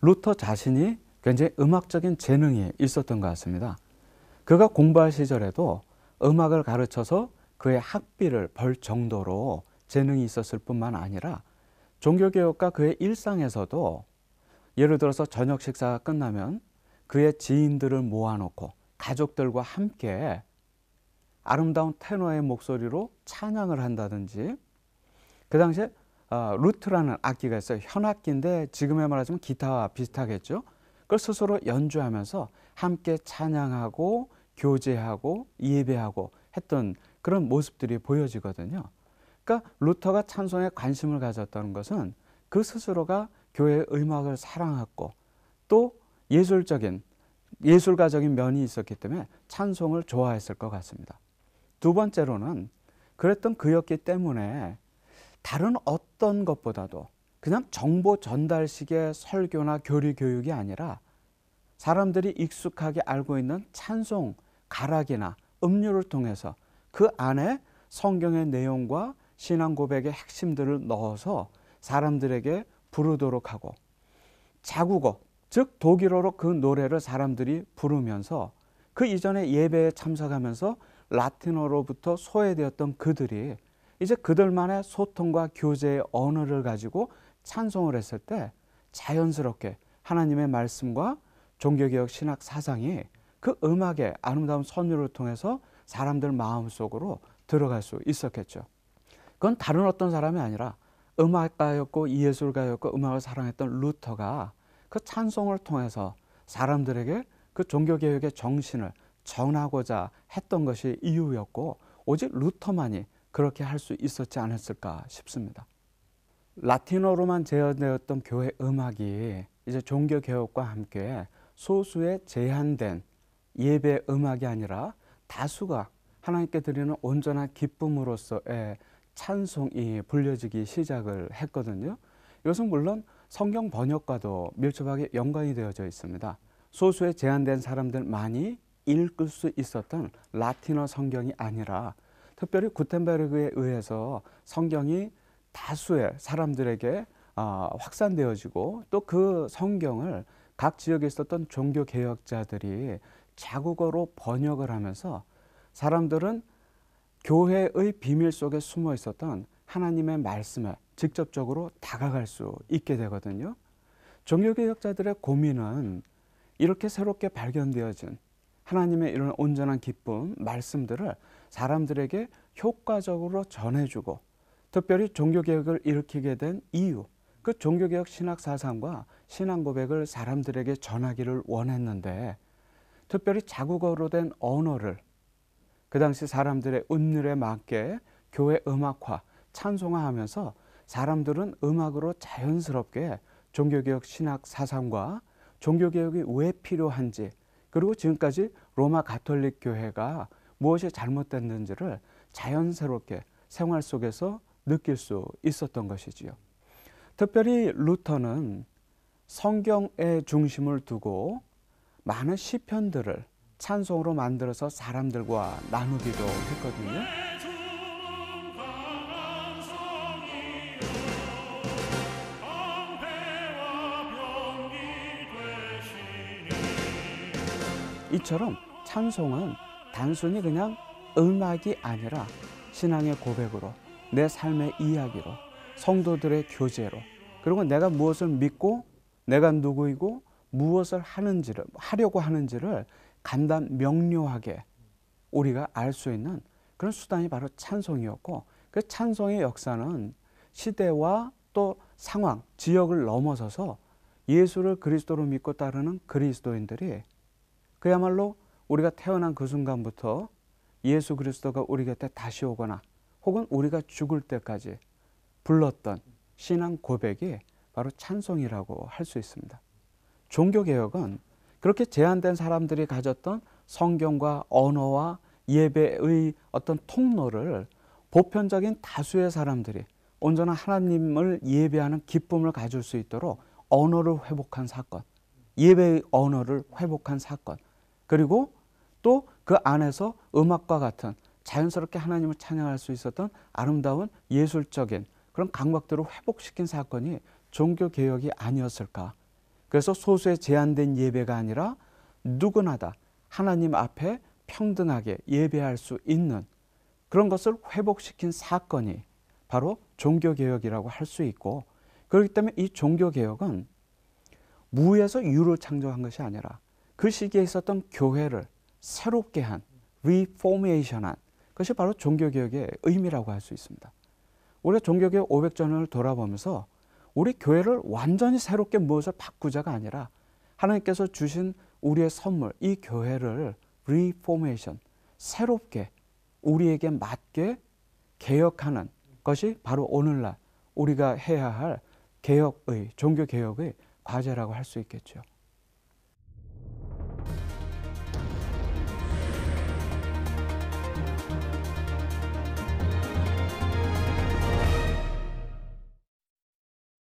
루터 자신이 굉장히 음악적인 재능이 있었던 것 같습니다. 그가 공부할 시절에도 음악을 가르쳐서 그의 학비를 벌 정도로 재능이 있었을 뿐만 아니라 종교개혁과 그의 일상에서도 예를 들어서 저녁 식사가 끝나면 그의 지인들을 모아놓고 가족들과 함께 아름다운 테너의 목소리로 찬양을 한다든지 그 당시에 아, 루트라는 악기가 있어요. 현악기인데 지금에 말하자면 기타와 비슷하겠죠. 그걸 스스로 연주하면서 함께 찬양하고 교제하고 예배하고 했던 그런 모습들이 보여지거든요. 그러니까 루터가 찬송에 관심을 가졌다는 것은 그 스스로가 교회의 음악을 사랑했고 또 예술적인 예술가적인 면이 있었기 때문에 찬송을 좋아했을 것 같습니다. 두 번째로는 그랬던 그였기 때문에 다른 어떤 것보다도 그냥 정보 전달식의 설교나 교리 교육이 아니라 사람들이 익숙하게 알고 있는 찬송, 가락이나 음료를 통해서 그 안에 성경의 내용과 신앙 고백의 핵심들을 넣어서 사람들에게 부르도록 하고 자국어, 즉 독일어로 그 노래를 사람들이 부르면서 그 이전에 예배에 참석하면서 라틴어로부터 소외되었던 그들이 이제 그들만의 소통과 교제의 언어를 가지고 찬송을 했을 때 자연스럽게 하나님의 말씀과 종교개혁 신학 사상이 그 음악의 아름다운 선율을 통해서 사람들 마음속으로 들어갈 수 있었겠죠. 그건 다른 어떤 사람이 아니라 음악가였고 예술가였고 음악을 사랑했던 루터가 그 찬송을 통해서 사람들에게 그 종교개혁의 정신을 전하고자 했던 것이 이유였고 오직 루터만이 그렇게 할 수 있었지 않았을까 싶습니다. 라틴어로만 제어되었던 교회 음악이 이제 종교 개혁과 함께 소수의 제한된 예배 음악이 아니라 다수가 하나님께 드리는 온전한 기쁨으로서의 찬송이 불려지기 시작을 했거든요. 이것은 물론 성경 번역과도 밀접하게 연관이 되어져 있습니다. 소수의 제한된 사람들만이 읽을 수 있었던 라틴어 성경이 아니라 특별히 구텐베르그에 의해서 성경이 다수의 사람들에게 어, 확산되어지고 또 그 성경을 각 지역에 있었던 종교 개혁자들이 자국어로 번역을 하면서 사람들은 교회의 비밀 속에 숨어 있었던 하나님의 말씀에 직접적으로 다가갈 수 있게 되거든요. 종교개혁자들의 고민은 이렇게 새롭게 발견되어진 하나님의 이런 온전한 기쁨, 말씀들을 사람들에게 효과적으로 전해주고 특별히 종교개혁을 일으키게 된 이유 그 종교개혁 신학 사상과 신앙 고백을 사람들에게 전하기를 원했는데 특별히 자국어로 된 언어를 그 당시 사람들의 운율에 맞게 교회 음악화, 찬송화 하면서 사람들은 음악으로 자연스럽게 종교개혁 신학 사상과 종교개혁이 왜 필요한지 그리고 지금까지 로마 가톨릭 교회가 무엇이 잘못됐는지를 자연스럽게 생활 속에서 느낄 수 있었던 것이지요. 특별히 루터는 성경의 중심을 두고 많은 시편들을 찬송으로 만들어서 사람들과 나누기도 했거든요. 이처럼 찬송은 단순히 그냥 음악이 아니라 신앙의 고백으로 내 삶의 이야기로 성도들의 교제로 그리고 내가 무엇을 믿고 내가 누구이고 무엇을 하는지를 하려고 하는지를 간단 명료하게 우리가 알 수 있는 그런 수단이 바로 찬송이었고 그 찬송의 역사는 시대와 또 상황, 지역을 넘어서서 예수를 그리스도로 믿고 따르는 그리스도인들이 그야말로 우리가 태어난 그 순간부터 예수 그리스도가 우리 곁에 다시 오거나 혹은 우리가 죽을 때까지 불렀던 신앙 고백이 바로 찬송이라고 할 수 있습니다. 종교개혁은 그렇게 제한된 사람들이 가졌던 성경과 언어와 예배의 어떤 통로를 보편적인 다수의 사람들이 온전한 하나님을 예배하는 기쁨을 가질 수 있도록 언어를 회복한 사건, 예배의 언어를 회복한 사건, 그리고 또그 안에서 음악과 같은 자연스럽게 하나님을 찬양할 수 있었던 아름다운 예술적인 그런 감각들을 회복시킨 사건이 종교 개혁이 아니었을까? 그래서 소수의 제한된 예배가 아니라 누구나 다 하나님 앞에 평등하게 예배할 수 있는 그런 것을 회복시킨 사건이 바로 종교 개혁이라고 할 수 있고 그렇기 때문에 이 종교 개혁은 무에서 유로 창조한 것이 아니라 그 시기에 있었던 교회를 새롭게 한, 리포메이션한 그것이 바로 종교개혁의 의미라고 할 수 있습니다. 우리가 종교개혁 500전을 돌아보면서 우리 교회를 완전히 새롭게 무엇을 바꾸자가 아니라 하나님께서 주신 우리의 선물, 이 교회를 리포메이션, 새롭게 우리에게 맞게 개혁하는 것이 바로 오늘날 우리가 해야 할 개혁의, 종교개혁의 과제라고 할 수 있겠죠.